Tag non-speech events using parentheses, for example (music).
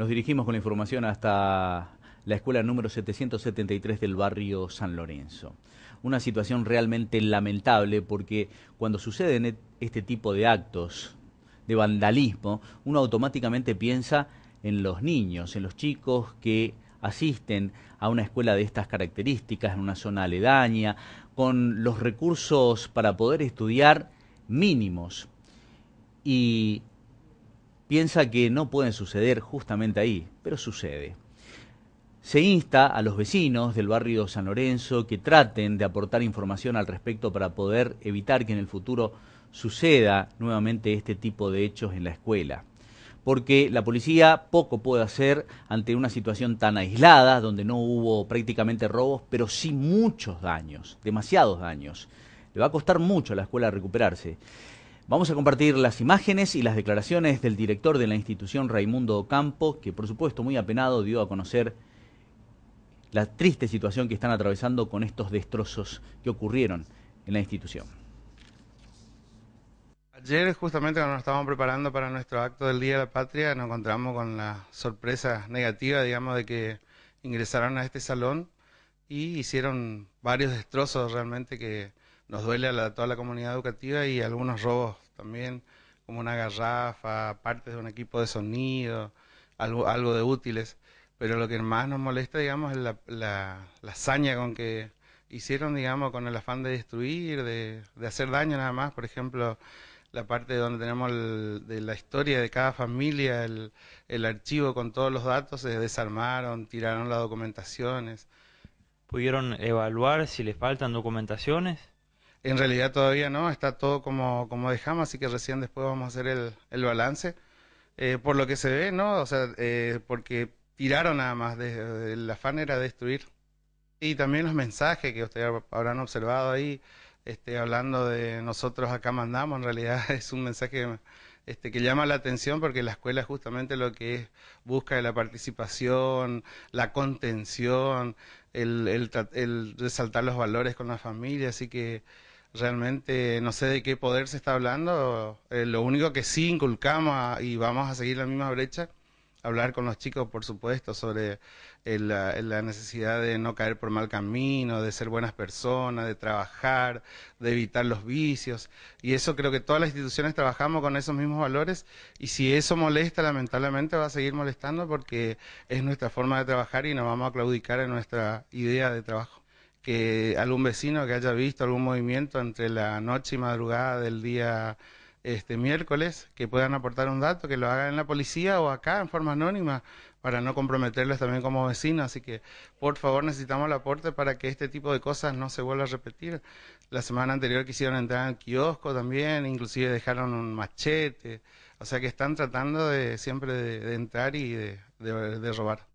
Nos dirigimos con la información hasta la escuela número 773 del barrio San Lorenzo. Una situación realmente lamentable porque cuando suceden e-, este tipo de actos de vandalismo, uno automáticamente piensa en los niños, en los chicos que asisten a una escuela de estas características, en una zona aledaña, con los recursos para poder estudiar mínimos. Y piensa que no pueden suceder justamente ahí, pero sucede. Se insta a los vecinos del barrio San Lorenzo que traten de aportar información al respecto para poder evitar que en el futuro suceda nuevamente este tipo de hechos en la escuela. Porque la policía poco puede hacer ante una situación tan aislada, donde no hubo prácticamente robos, pero sí muchos daños, demasiados daños. Le va a costar mucho a la escuela recuperarse. Vamos a compartir las imágenes y las declaraciones del director de la institución Raimundo Campo, que por supuesto muy apenado dio a conocer la triste situación que están atravesando con estos destrozos que ocurrieron en la institución. Ayer justamente cuando nos estábamos preparando para nuestro acto del Día de la Patria nos encontramos con la sorpresa negativa, digamos, de que ingresaron a este salón y hicieron varios destrozos realmente que nos duele a toda la comunidad educativa y algunos robos también, como una garrafa, partes de un equipo de sonido, algo, de útiles. Pero lo que más nos molesta, digamos, es la, la, hazaña con que hicieron, digamos, con el afán de destruir, de, de hacer daño nada más. Por ejemplo, la parte donde tenemos de la historia de cada familia, el, el, archivo con todos los datos, se desarmaron, tiraron las documentaciones. ¿Pudieron evaluar si les faltan documentaciones? En realidad todavía no, está todo como, como dejamos, así que recién después vamos a hacer el, balance. Eh, por lo que se ve, ¿no? O sea, eh, porque tiraron nada más, de, la el afán era destruir. Y también los mensajes que ustedes habrán observado ahí, este, hablando de nosotros acá mandamos, en realidad (laughs) es un mensaje este, que llama la atención porque la escuela es justamente lo que es, busca de la participación, la contención, el, resaltar los valores con la familia, así que realmente no sé de qué poder se está hablando. Eh, lo único que sí inculcamos y vamos a seguir la misma brecha hablar con los chicos, por supuesto, sobre eh, eh, la, necesidad de no caer por mal camino, de ser buenas personas, de trabajar, de evitar los vicios. Y eso creo que todas las instituciones trabajamos con esos mismos valores y si eso molesta, lamentablemente va a seguir molestando porque es nuestra forma de trabajar y nos vamos a claudicar en nuestra idea de trabajo. Que algún vecino que haya visto algún movimiento entre la noche y madrugada del día este miércoles que puedan aportar un dato, que lo hagan en la policía o acá en forma anónima para no comprometerles también como vecinos. Así que, por favor, necesitamos el aporte para que este tipo de cosas no se vuelva a repetir. La semana anterior quisieron entrar al kiosco también, inclusive dejaron un machete. O sea que están tratando de siempre de, entrar y de robar.